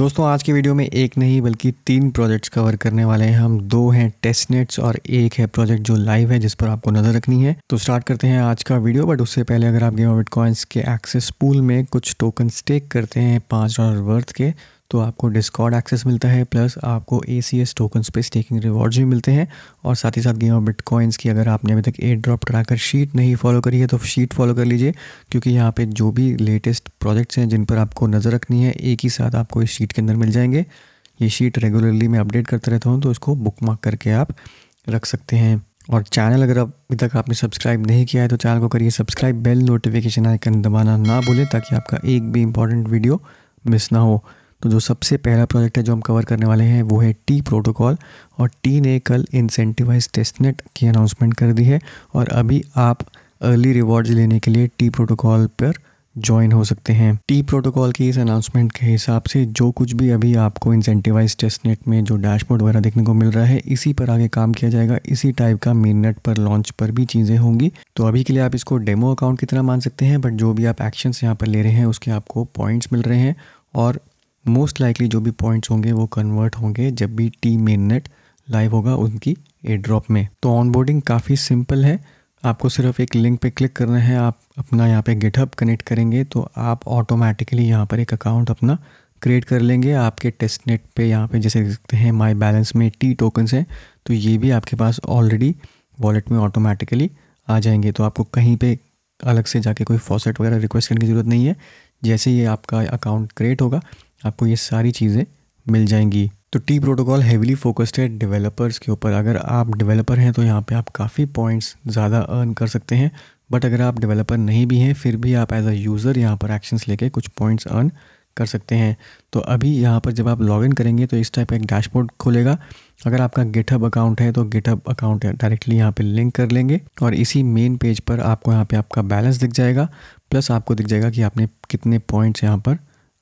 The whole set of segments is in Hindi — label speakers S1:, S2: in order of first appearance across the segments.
S1: दोस्तों आज के वीडियो में एक नहीं बल्कि तीन प्रोजेक्ट्स कवर करने वाले हैं हम दो हैं टेस्ट नेट्स और एक है प्रोजेक्ट जो लाइव है जिस पर आपको नजर रखनी है तो स्टार्ट करते हैं आज का वीडियो बट उससे पहले अगर आप गेम ऑफ बिटकॉइंस के एक्सेस पूल में कुछ टोकन स्टेक करते हैं पाँच डॉलर वर्थ के तो आपको डिस्कॉर्ड एक्सेस मिलता है प्लस आपको ए सी एस टोकन पे स्टेकिंग रिवॉर्ड्स भी मिलते हैं और साथ ही साथ गेम ऑफ बिटकॉइंस की अगर आपने अभी तक एयर ड्रॉप ट्रैकर शीट नहीं फॉलो करी है तो शीट फॉलो कर लीजिए क्योंकि यहाँ पे जो भी लेटेस्ट प्रोजेक्ट्स हैं जिन पर आपको नज़र रखनी है एक ही साथ आपको इस शीट के अंदर मिल जाएंगे ये शीट रेगुलरली मैं अपडेट करता रहता हूँ तो उसको बुक मार्क करके आप रख सकते हैं और चैनल अगर अभी तक आपने सब्सक्राइब नहीं किया है तो चैनल को करिए सब्सक्राइब बेल नोटिफिकेशन आइकन दबाना ना भूलें ताकि आपका एक भी इंपॉर्टेंट वीडियो मिस ना हो तो जो सबसे पहला प्रोजेक्ट है जो हम कवर करने वाले हैं वो है टी प्रोटोकॉल और टी ने कल इंसेंटिवाइज टेस्टनेट की अनाउंसमेंट कर दी है और अभी आप अर्ली रिवॉर्ड्स लेने के लिए टी प्रोटोकॉल पर ज्वाइन हो सकते हैं टी प्रोटोकॉल की इस अनाउंसमेंट के हिसाब से जो कुछ भी अभी आपको इंसेंटिवाइज टेस्टनेट में जो डैशबोर्ड वगैरह देखने को मिल रहा है इसी पर आगे काम किया जाएगा इसी टाइप का मेननेट पर लॉन्च पर भी चीज़ें होंगी तो अभी के लिए आप इसको डेमो अकाउंट की तरह मान सकते हैं बट जो भी आप एक्शंस यहाँ पर ले रहे हैं उसके आपको पॉइंट्स मिल रहे हैं और मोस्ट लाइकली जो भी पॉइंट्स होंगे वो कन्वर्ट होंगे जब भी टी मेन नेट लाइव होगा उनकी एयर ड्रॉप में तो ऑनबोर्डिंग काफ़ी सिंपल है आपको सिर्फ एक लिंक पे क्लिक करना है आप अपना यहाँ पे गिटहब कनेक्ट करेंगे तो आप ऑटोमेटिकली यहाँ पर एक अकाउंट अपना क्रिएट कर लेंगे आपके टेस्ट नेट पे यहाँ पे जैसे देखते हैं माई बैलेंस में टी टोकन्स हैं तो ये भी आपके पास ऑलरेडी वॉलेट में ऑटोमेटिकली आ जाएंगे तो आपको कहीं पे अलग से जाके कोई फॉसेट वगैरह रिक्वेस्ट करने की ज़रूरत नहीं है जैसे ये आपका अकाउंट क्रिएट होगा आपको ये सारी चीज़ें मिल जाएंगी तो टी प्रोटोकॉल हैविली फोकस्ड है डेवलपर्स के ऊपर अगर आप डेवलपर हैं तो यहाँ पे आप काफ़ी पॉइंट्स ज़्यादा अर्न कर सकते हैं बट अगर आप डेवलपर नहीं भी हैं फिर भी आप एज अ यूज़र यहाँ पर एक्शंस लेके कुछ पॉइंट्स अर्न कर सकते हैं तो अभी यहाँ पर जब आप लॉगिन करेंगे तो इस टाइप का एक डैशबोर्ड खोलेगा अगर आपका गिटहब अकाउंट है तो गिटहब अकाउंट डायरेक्टली यहाँ पे लिंक कर लेंगे और इसी मेन पेज पर आपको यहाँ पे आपका बैलेंस दिख जाएगा प्लस आपको दिख जाएगा कि आपने कितने पॉइंट्स यहाँ पर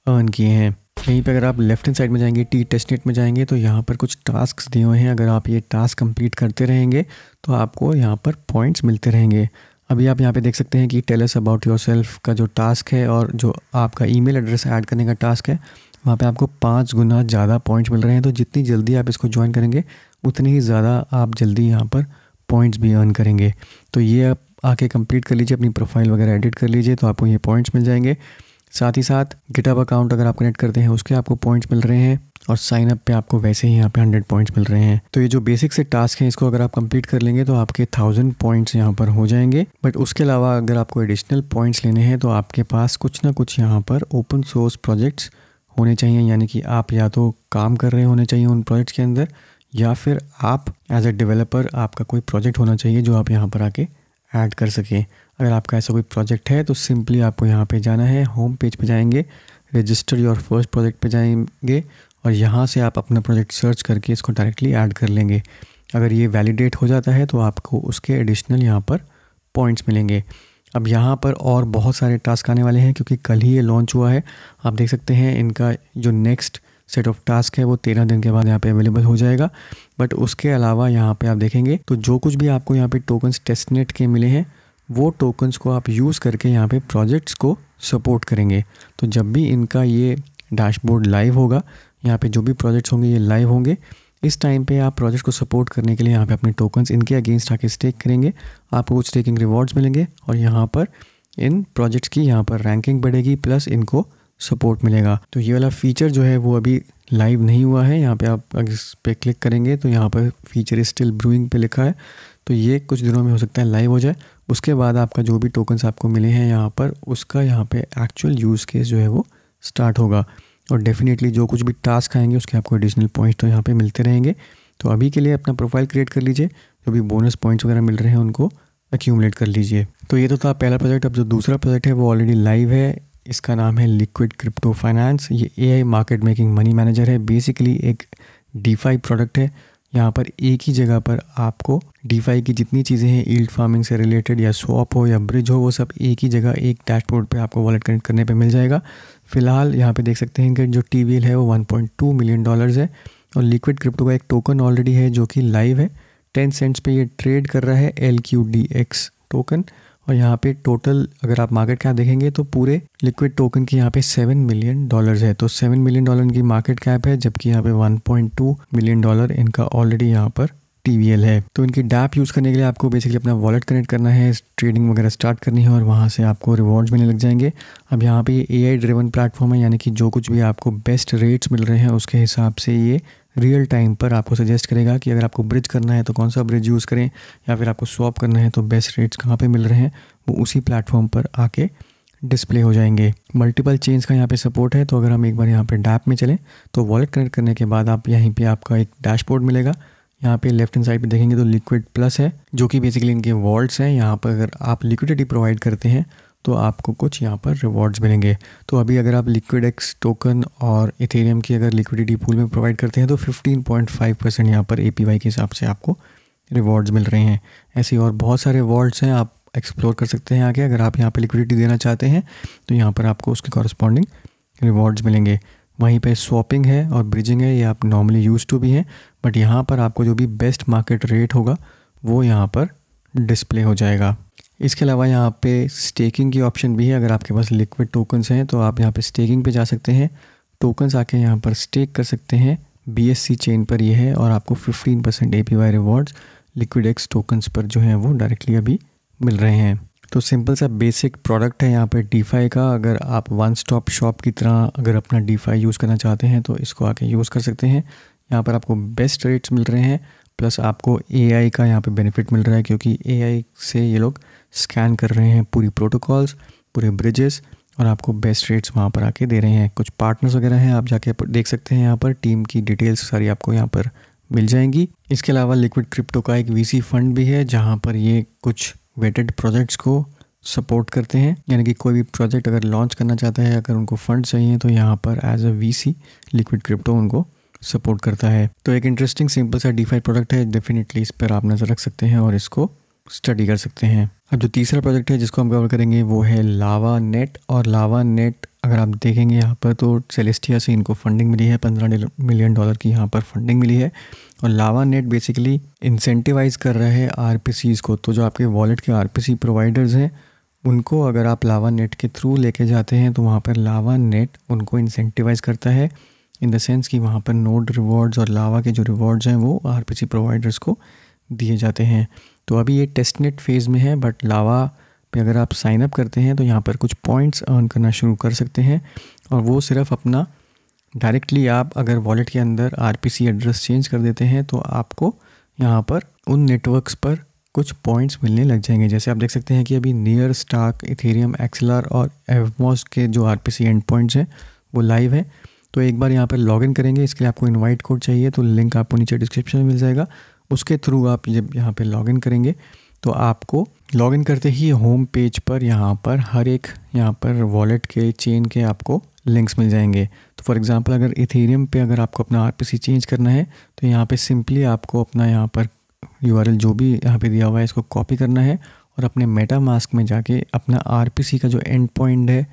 S1: अर्न किए हैं यहीं पे अगर आप लेफ्ट हैंड साइड में जाएंगे टी टेस्टनेट में जाएंगे तो यहाँ पर कुछ टास्क दिए हुए हैं अगर आप ये टास्क कंप्लीट करते रहेंगे तो आपको यहाँ पर पॉइंट्स मिलते रहेंगे अभी आप यहाँ पे देख सकते हैं कि टेलस अबाउट योर सेल्फ का जो टास्क है और जो आपका ईमेल एड्रेस ऐड करने का टास्क है वहाँ पर आपको पाँच गुना ज़्यादा पॉइंट्स मिल रहे हैं तो जितनी जल्दी आप इसको ज्वाइन करेंगे उतनी ही ज़्यादा आप जल्दी यहाँ पर पॉइंट्स भी अर्न करेंगे तो ये आप आके कंप्लीट कर लीजिए अपनी प्रोफाइल वगैरह एडिट कर लीजिए तो आपको ये पॉइंट्स मिल जाएंगे साथ ही साथ गिटअप अकाउंट अगर आप कनेक्ट करते हैं उसके आपको पॉइंट्स मिल रहे हैं और साइन अप पे आपको वैसे ही यहाँ पे हंड्रेड पॉइंट्स मिल रहे हैं तो ये जो बेसिक से टास्क हैं इसको अगर आप कंप्लीट कर लेंगे तो आपके थाउजेंड पॉइंट्स यहाँ पर हो जाएंगे बट उसके अलावा अगर आपको एडिशनल पॉइंट्स लेने हैं तो आपके पास कुछ ना कुछ यहाँ पर ओपन सोर्स प्रोजेक्ट्स होने चाहिए यानी कि आप या तो काम कर रहे होने चाहिए उन प्रोजेक्ट्स के अंदर या फिर आप एज ए डेवलपर आपका कोई प्रोजेक्ट होना चाहिए जो आप यहाँ पर आके ऐड कर सकें अगर आपका ऐसा कोई प्रोजेक्ट है तो सिंपली आपको यहाँ पे जाना है होम पेज पे जाएंगे रजिस्टर योर फर्स्ट प्रोजेक्ट पे जाएंगे और यहाँ से आप अपना प्रोजेक्ट सर्च करके इसको डायरेक्टली ऐड कर लेंगे अगर ये वैलिडेट हो जाता है तो आपको उसके एडिशनल यहाँ पर पॉइंट्स मिलेंगे अब यहाँ पर और बहुत सारे टास्क आने वाले हैं क्योंकि कल ही ये लॉन्च हुआ है आप देख सकते हैं इनका जो नेक्स्ट सेट ऑफ टास्क है वो तेरह दिन के बाद यहाँ पे अवेलेबल हो जाएगा बट उसके अलावा यहाँ पे आप देखेंगे तो जो कुछ भी आपको यहाँ पे टोकन्स टेस्टनेट के मिले हैं वो टोकन्स को आप यूज़ करके यहाँ पे प्रोजेक्ट्स को सपोर्ट करेंगे तो जब भी इनका ये डैशबोर्ड लाइव होगा यहाँ पे जो भी प्रोजेक्ट्स होंगे ये लाइव होंगे इस टाइम पे आप प्रोजेक्ट को सपोर्ट करने के लिए यहाँ पे अपने टोकन्स इनके अगेंस्ट आके स्टेक करेंगे आपको कुछ स्टेकिंग रिवॉर्ड्स मिलेंगे और यहाँ पर इन प्रोजेक्ट्स की यहाँ पर रैंकिंग बढ़ेगी प्लस इनको सपोर्ट मिलेगा तो ये वाला फीचर जो है वो अभी लाइव नहीं हुआ है यहाँ पे आप अगर इस पर क्लिक करेंगे तो यहाँ पर फीचर स्टिल ब्रूइंग पे लिखा है तो ये कुछ दिनों में हो सकता है लाइव हो जाए उसके बाद आपका जो भी टोकन्स आपको मिले हैं यहाँ पर उसका यहाँ पे एक्चुअल यूज़ केस जो है वो स्टार्ट होगा और डेफिनेटली जो कुछ भी टास्क आएंगे उसके आपको एडिशनल पॉइंट्स तो यहाँ पे मिलते रहेंगे तो अभी के लिए अपना प्रोफाइल क्रिएट कर लीजिए जो भी बोनस पॉइंट्स वगैरह मिल रहे हैं उनको एक्यूमलेट कर लीजिए तो ये तो था पहला प्रोजेक्ट अब जो दूसरा प्रोजेक्ट है वो ऑलरेडी लाइव है इसका नाम है लिक्विड क्रिप्टो फाइनेंस ये a market making money manager है बेसिकली एक डी प्रोडक्ट है यहाँ पर एक ही जगह पर आपको डीफाई की जितनी चीज़ें हैं ईल्ड फार्मिंग से रिलेटेड या स्वॉप हो या ब्रिज हो वो सब एक ही जगह एक डैशबोर्ड पे आपको वॉलेट कनेक्ट करने पे मिल जाएगा फिलहाल यहाँ पे देख सकते हैं कि जो टी है वो 1.2 मिलियन डॉलर्स है और लिक्विड क्रिप्टो का एक टोकन ऑलरेडी है जो कि लाइव है टेन सेंट्स पर यह ट्रेड कर रहा है एल टोकन और यहाँ पे टोटल अगर आप मार्केट कैप देखेंगे तो पूरे लिक्विड टोकन की यहाँ पे सेवन मिलियन डॉलर्स है तो सेवन मिलियन डॉलर इनकी मार्केट कैप है जबकि यहाँ पे one point two million dollar इनका ऑलरेडी यहाँ पर टीवीएल है तो इनकी डैप यूज़ करने के लिए आपको बेसिकली अपना वॉलेट कनेक्ट करना है ट्रेडिंग वगैरह स्टार्ट करनी है और वहाँ से आपको रिवॉर्ड्स मिलने लग जाएंगे अब यहाँ पे ए आई ड्रिवन प्लेटफॉर्म है यानी कि जो कुछ भी आपको बेस्ट रेट्स मिल रहे हैं उसके हिसाब से ये रियल टाइम पर आपको सजेस्ट करेगा कि अगर आपको ब्रिज करना है तो कौन सा ब्रिज यूज़ करें या फिर आपको स्वॉप करना है तो बेस्ट रेट्स कहाँ पे मिल रहे हैं वो उसी प्लेटफॉर्म पर आके डिस्प्ले हो जाएंगे मल्टीपल चेंज का यहाँ पे सपोर्ट है तो अगर हम एक बार यहाँ पे डैप में चलें तो वॉलेट कनेक्ट करने के बाद आप यहीं पे आपका एक डैशबोर्ड मिलेगा यहाँ पे लेफ्ट हैंड साइड पे देखेंगे तो लिक्विड प्लस है जो कि बेसिकली इनके वॉल्ट्स हैं यहाँ पर अगर आप लिक्विडिटी प्रोवाइड करते हैं तो आपको कुछ यहाँ पर रिवॉर्ड्स मिलेंगे तो अभी अगर आप लिक्विड एक्स टोकन और इथेरियम की अगर लिक्विडिटी पूल में प्रोवाइड करते हैं तो 15.5 परसेंट यहाँ पर ए के हिसाब से आपको रिवॉर्ड्स मिल रहे हैं ऐसे और बहुत सारे रिवॉर्ड्स हैं आप एक्सप्लोर कर सकते हैं आगे अगर आप यहाँ पर लिक्विडिटी देना चाहते हैं तो यहाँ पर आपको उसके कॉरस्पॉन्डिंग रिवॉर्ड्स मिलेंगे वहीं पर स्वॉपिंग है और ब्रिजिंग है ये आप नॉर्मली यूज टू भी हैं बट यहाँ पर आपको जो भी बेस्ट मार्केट रेट होगा वो यहाँ पर डिस्प्ले हो जाएगा इसके अलावा यहाँ पे स्टेकिंग की ऑप्शन भी है अगर आपके पास लिक्विड टोकन्स हैं तो आप यहाँ पे स्टेकिंग पे जा सकते हैं टोकन्स आके यहाँ पर स्टेक कर सकते हैं बी चेन पर यह है और आपको 15% percent a rewards liquid X tokens पर जो हैं वो डायरेक्टली अभी मिल रहे हैं तो सिंपल सा बेसिक प्रोडक्ट है यहाँ पर डी का अगर आप वन स्टॉप शॉप की तरह अगर अपना डी यूज़ करना चाहते हैं तो इसको आके यूज़ कर सकते हैं यहाँ पर आपको बेस्ट रेट्स मिल रहे हैं प्लस आपको ए का यहाँ पर बेनिफिट मिल रहा है क्योंकि ए से ये लोग स्कैन कर रहे हैं पूरी प्रोटोकॉल्स पूरे ब्रिजेस और आपको बेस्ट रेट्स वहाँ पर आके दे रहे हैं कुछ पार्टनर्स वगैरह हैं आप जाके देख सकते हैं यहाँ पर टीम की डिटेल्स सारी आपको यहाँ पर मिल जाएंगी इसके अलावा लिक्विड क्रिप्टो का एक वीसी फंड भी है जहाँ पर ये कुछ वेटेड प्रोजेक्ट्स को सपोर्ट करते हैं यानी कि कोई भी प्रोजेक्ट अगर लॉन्च करना चाहता है अगर उनको फंड चाहिए तो यहाँ पर as a V liquid crypto उनको सपोर्ट करता है तो एक इंटरेस्टिंग सिंपल सा डिफाइड प्रोडक्ट है डेफिनेटली इस पर आप नज़र रख सकते हैं और इसको स्टडी कर सकते हैं अब जो तीसरा प्रोजेक्ट है जिसको हम कवर करेंगे वो है लावा नेट और लावा नेट अगर आप देखेंगे यहाँ पर तो सेलेस्टिया से इनको फंडिंग मिली है पंद्रह मिलियन डॉलर की यहाँ पर फंडिंग मिली है और लावा नेट बेसिकली इंसेंटिवाइज कर रहा है आर को तो जो आपके वॉलेट के आर प्रोवाइडर्स हैं उनको अगर आप लावा नेट के थ्रू लेके जाते हैं तो वहाँ पर लावा नेट उनको इंसेंटिवाइज करता है इन द सेंस कि वहाँ पर नोड रिवॉर्ड्स और लावा के जो रिवॉर्ड्स हैं वो आर प्रोवाइडर्स को दिए जाते हैं तो अभी ये टेस्टनेट फेज़ में है बट लावा पे अगर आप साइन अप करते हैं तो यहाँ पर कुछ पॉइंट्स अर्न करना शुरू कर सकते हैं और वो सिर्फ अपना डायरेक्टली आप अगर वॉलेट के अंदर आर एड्रेस चेंज कर देते हैं तो आपको यहाँ पर उन नेटवर्क्स पर कुछ पॉइंट्स मिलने लग जाएंगे जैसे आप देख सकते हैं कि अभी नियर स्टाक इथेरियम एक्सलर और एवमोस के जो आर एंड पॉइंट्स हैं वो लाइव हैं तो एक बार यहाँ पर लॉगिन करेंगे इसके लिए आपको इनवाइट कोड चाहिए तो लिंक आपको नीचे डिस्क्रिप्शन में मिल जाएगा उसके थ्रू आप जब यहाँ पे लॉगिन करेंगे तो आपको लॉगिन करते ही होम पेज पर यहाँ पर हर एक यहाँ पर वॉलेट के चेन के आपको लिंक्स मिल जाएंगे तो फॉर एग्जांपल अगर इथेरियम पे अगर आपको अपना आर चेंज करना है तो यहाँ पे सिंपली आपको अपना यहाँ पर यू जो भी यहाँ पे दिया हुआ है इसको कॉपी करना है और अपने मेटा मास्क में जाके अपना आर का जो एंड पॉइंट है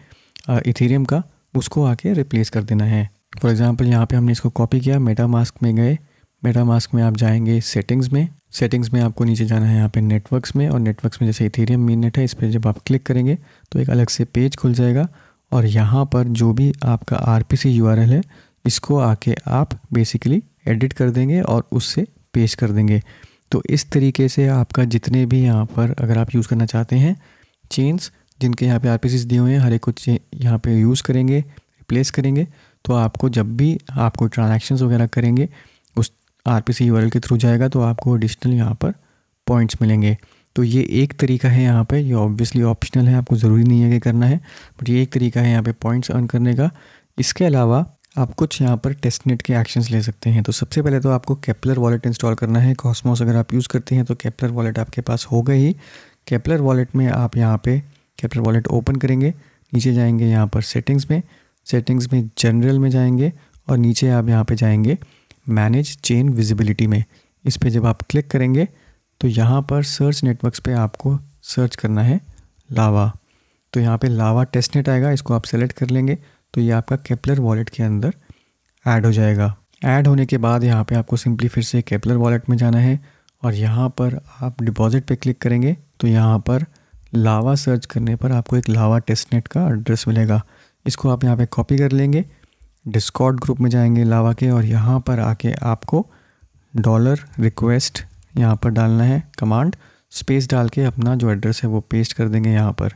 S1: इथेरियम का उसको आके रिप्लेस कर देना है फॉर एग्ज़ाम्पल यहाँ पर हमने इसको कॉपी किया मेटा मास्क में गए मेटा मास्क में आप जाएंगे सेटिंग्स में सेटिंग्स में आपको नीचे जाना है यहाँ पे नेटवर्क्स में और नेटवर्क्स में जैसे इथेरियम मीन नेट है इस पर जब आप क्लिक करेंगे तो एक अलग से पेज खुल जाएगा और यहाँ पर जो भी आपका R P C U R L है इसको आके आप बेसिकली एडिट कर देंगे और उससे पेश कर देंगे तो इस तरीके से आपका जितने भी यहाँ पर अगर आप यूज़ करना चाहते हैं चेंस जिनके यहाँ पे आर दिए हुए हैं हर एक को यहाँ पे यूज़ करेंगे रिप्लेस करेंगे तो आपको जब भी आपको ट्रांजेक्शन्स वगैरह करेंगे आर पी सी के थ्रू जाएगा तो आपको एडिशनल यहाँ पर पॉइंट्स मिलेंगे तो ये एक तरीका है यहाँ पे ये ऑब्वियसली ऑप्शनल है आपको ज़रूरी नहीं है कि करना है बट ये एक तरीका है यहाँ पे पॉइंट्स अर्न करने का इसके अलावा आप कुछ यहाँ पर टेस्टनेट के एक्शंस ले सकते हैं तो सबसे पहले तो आपको कैपलर वॉलेट इंस्टॉल करना है कॉस्मोस अगर आप यूज़ करते हैं तो कैपलर वॉलेट आपके पास होगा ही कैपलर वॉलेट में आप यहाँ पर कैपलर वॉलेट ओपन करेंगे नीचे जाएंगे यहाँ पर सेटिंग्स में सेटिंग्स में जनरल में जाएंगे और नीचे आप यहाँ पर जाएंगे मैनेज चेन विजिबिलिटी में इस पर जब आप क्लिक करेंगे तो यहाँ पर सर्च नेटवर्क्स पे आपको सर्च करना है लावा तो यहाँ पे लावा टेस्टनेट आएगा इसको आप सेलेक्ट कर लेंगे तो ये आपका कैपलर वॉलेट के अंदर ऐड हो जाएगा ऐड होने के बाद यहाँ पे आपको सिंपली फिर से कैपलर वॉलेट में जाना है और यहाँ पर आप डिपॉजिट पे क्लिक करेंगे तो यहाँ पर लावा सर्च करने पर आपको एक लावा टेस्टनेट का एड्रेस मिलेगा इसको आप यहाँ पे कॉपी कर लेंगे डिस्कॉर्ड ग्रुप में जाएंगे लावा के और यहाँ पर आके आपको डॉलर रिक्वेस्ट यहाँ पर डालना है कमांड स्पेस डाल के अपना जो एड्रेस है वो पेस्ट कर देंगे यहाँ पर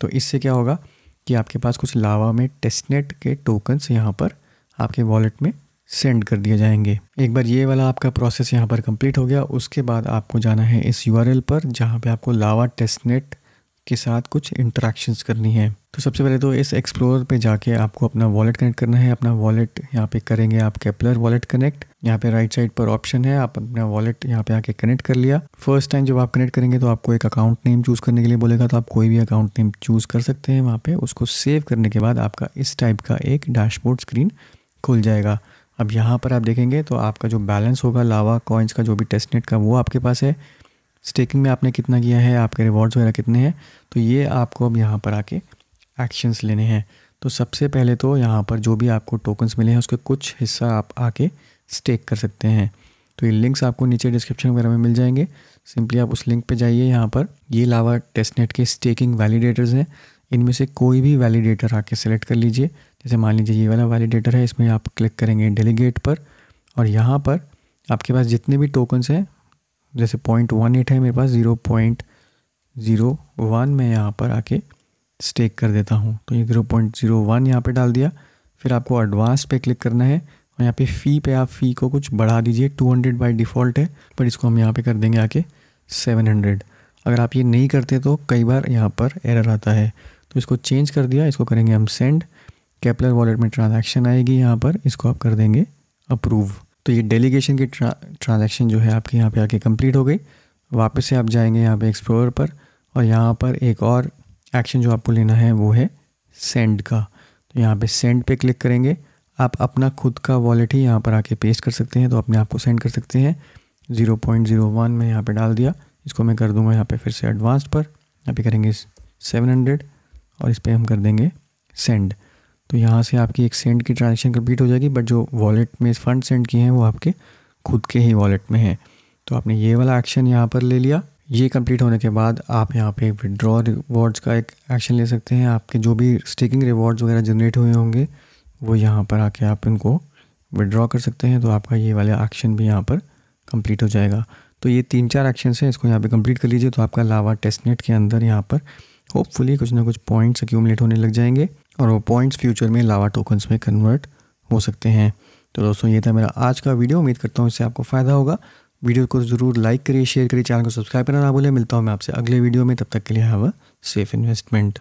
S1: तो इससे क्या होगा कि आपके पास कुछ लावा में टेस्टनेट के टोकन्स यहाँ पर आपके वॉलेट में सेंड कर दिए जाएंगे एक बार ये वाला आपका प्रोसेस यहाँ पर कंप्लीट हो गया उसके बाद आपको जाना है इस यू पर जहाँ पर आपको लावा टेस्टनेट के साथ कुछ इंट्रैक्शंस करनी है तो सबसे पहले तो इस एक्सप्लोर पे जाके आपको अपना वॉलेट कनेक्ट करना है अपना वॉलेट यहाँ पे करेंगे आप कैपलर वॉलेट कनेक्ट यहाँ पे राइट साइड पर ऑप्शन है आप अपना वॉलेट यहाँ पे आके कनेक्ट कर लिया फर्स्ट टाइम जब आप कनेक्ट करेंगे तो आपको एक अकाउंट नेम चूज़ करने के लिए बोलेगा तो आप कोई भी अकाउंट नेम चूज़ कर सकते हैं वहाँ पर उसको सेव करने के बाद आपका इस टाइप का एक डैशबोर्ड स्क्रीन खुल जाएगा अब यहाँ पर आप देखेंगे तो आपका जो बैलेंस होगा लावा कॉइन्स का जो भी टेस्टनेट का वो आपके पास है स्टेकिंग में आपने कितना किया है आपके रिवॉर्ड्स वगैरह कितने हैं तो ये आपको अब यहाँ पर आके एक्शंस लेने हैं तो सबसे पहले तो यहाँ पर जो भी आपको टोकन्स मिले हैं उसके कुछ हिस्सा आप आके स्टेक कर सकते हैं तो ये लिंक्स आपको नीचे डिस्क्रिप्शन वगैरह में मिल जाएंगे सिंपली आप उस लिंक पे जाइए यहाँ पर ये लावा टेस्टनेट के स्टेकिंग वैलिडेटर्स हैं इनमें से कोई भी वैलिडेटर आके सेलेक्ट कर लीजिए जैसे मान लीजिए ये वाला वैलिडेटर है इसमें आप क्लिक करेंगे डेलीगेट पर और यहाँ पर आपके पास जितने भी टोकन्स हैं जैसे पॉइंट वन एट है मेरे पास ज़ीरो पॉइंट ज़ीरो वन मैं यहाँ पर आके स्टेक कर देता हूँ तो ये ज़ीरो पॉइंट ज़ीरो वन यहाँ पर डाल दिया फिर आपको एडवांस पे क्लिक करना है और यहाँ पे फ़ी पे आप फ़ी को कुछ बढ़ा दीजिए टू हंड्रेड बाई डिफ़ॉल्ट है पर इसको हम यहाँ पे कर देंगे आके सेवन हंड्रेड अगर आप ये नहीं करते तो कई बार यहाँ पर एरर आता है तो इसको चेंज कर दिया इसको करेंगे हम सेंड कैपलर वॉलेट में ट्रांजेक्शन आएगी यहाँ पर इसको आप कर देंगे अप्रूव तो ये डेलीगेशन की ट्रा ट्रांजेक्शन जो है आपके यहाँ पर आके कंप्लीट हो गई वापस से आप जाएंगे यहाँ पे एक्सप्लोर पर और यहाँ पर एक और एक्शन जो आपको लेना है वो है सेंड का तो यहाँ पे सेंड पे क्लिक करेंगे आप अपना खुद का वॉलेट ही यहाँ पर आके पेस्ट कर सकते हैं तो अपने आप को सेंड कर सकते हैं ज़ीरो पॉइंट ज़ीरो वन में यहाँ पे डाल दिया इसको मैं कर दूँगा यहाँ पे फिर से एडवांस पर यहाँ पे करेंगे सेवन हंड्रेड और इस पर हम कर देंगे सेंड तो यहाँ से आपकी एक सेंड की ट्रांजेक्शन कम्प्लीट हो जाएगी बट जो वॉलेट में फंड सेंड किए हैं वो आपके खुद के ही वॉलेट में है तो आपने ये वाला एक्शन यहाँ पर ले लिया ये कंप्लीट होने के बाद आप यहाँ पे विड्रॉ रिवॉर्ड्स का एक एक्शन ले सकते हैं आपके जो भी स्टेकिंग रिवॉर्ड्स वगैरह जनरेट हुए होंगे वो यहाँ पर आके आप इनको विड्रॉ कर सकते हैं तो आपका ये वाला एक्शन भी यहाँ पर कंप्लीट हो जाएगा तो ये तीन चार एक्शन हैं इसको यहाँ पे कंप्लीट कर लीजिए तो आपका लावा टेस्टनेट के अंदर यहाँ पर होपफुली कुछ ना कुछ पॉइंट्स अक्यूमलेट होने लग जाएंगे और वो पॉइंट्स फ्यूचर में लावा टोकन्स में कन्वर्ट हो सकते हैं तो दोस्तों ये था मेरा आज का वीडियो उम्मीद करता हूँ इससे आपको फ़ायदा होगा वीडियो को ज़रूर लाइक करिए शेयर करिए चैनल को सब्सक्राइब करना ना भूलें मिलता हूँ मैं आपसे अगले वीडियो में तब तक के लिए हैव अ सेफ इन्वेस्टमेंट